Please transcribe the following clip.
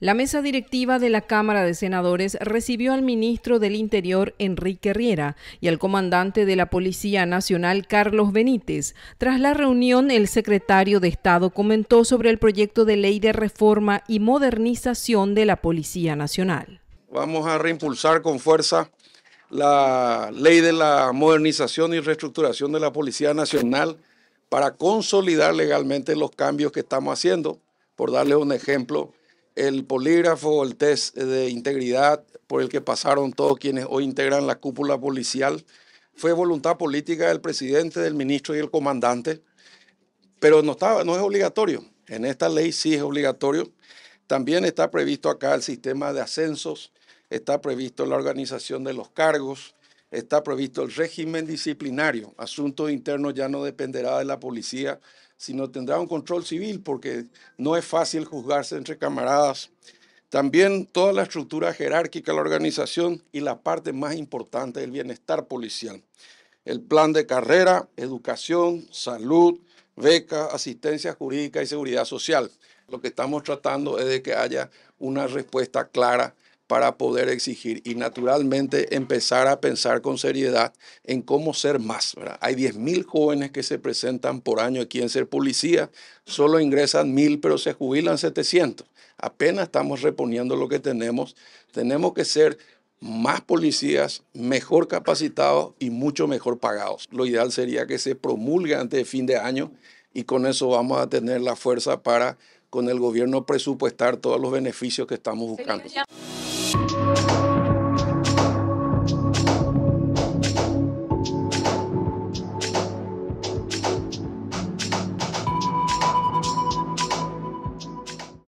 La mesa directiva de la Cámara de Senadores recibió al ministro del Interior, Enrique Riera, y al comandante de la Policía Nacional, Carlos Benítez. Tras la reunión, el secretario de Estado comentó sobre el proyecto de ley de reforma y modernización de la Policía Nacional. Vamos a reimpulsar con fuerza la ley de la modernización y reestructuración de la Policía Nacional para consolidar legalmente los cambios que estamos haciendo. Por darle un ejemplo, el polígrafo, el test de integridad por el que pasaron todos quienes hoy integran la cúpula policial, fue voluntad política del presidente, del ministro y el comandante, pero no, estaba, no es obligatorio. En esta ley sí es obligatorio. También está previsto acá el sistema de ascensos, está previsto la organización de los cargos, está previsto el régimen disciplinario. Asuntos internos ya no dependerá de la policía, sino tendrá un control civil porque no es fácil juzgarse entre camaradas. También toda la estructura jerárquica de la organización y la parte más importante del bienestar policial. El plan de carrera, educación, salud, becas, asistencia jurídica y seguridad social. Lo que estamos tratando es de que haya una respuesta clara para poder exigir y naturalmente empezar a pensar con seriedad en cómo ser más. ¿verdad? Hay 10.000 jóvenes que se presentan por año aquí en ser policía, solo ingresan 1.000 pero se jubilan 700. Apenas estamos reponiendo lo que tenemos. Tenemos que ser más policías, mejor capacitados y mucho mejor pagados. Lo ideal sería que se promulgue antes de fin de año y con eso vamos a tener la fuerza para con el gobierno presupuestar todos los beneficios que estamos buscando.